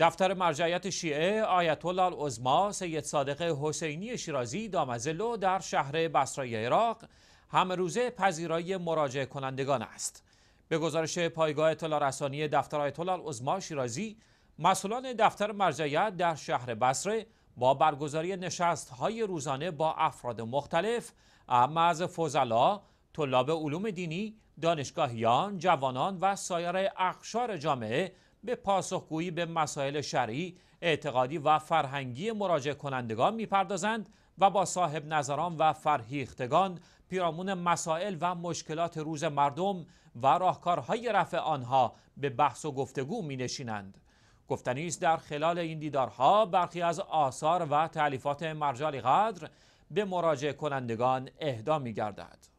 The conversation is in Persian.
دفتر مرجعیت شیعه آیت الله العظما سید صادق حسینی شیرازی دامزلو در شهر بصره عراق هم روزه پذیرایی مراجع کنندگان است. به گزارش پایگاه اطلاع رسانی دفتر آیت الله شیرازی مسئولان دفتر مرجعیت در شهر بصره با برگزاری نشست های روزانه با افراد مختلف اما از فضلا، طلاب علوم دینی، دانشگاهیان، جوانان و سایر اقشار جامعه به پاسخگویی به مسائل شرعی، اعتقادی و فرهنگی مراجع کنندگان میپردازند و با صاحب نظران و فرهیختگان پیرامون مسائل و مشکلات روز مردم و راهکارهای رفع آنها به بحث و گفتگو می نشینند. گفتنی در خلال این دیدارها برخی از آثار و تعلیفات مرجالی قدر به مراجع کنندگان اهدا می گردد.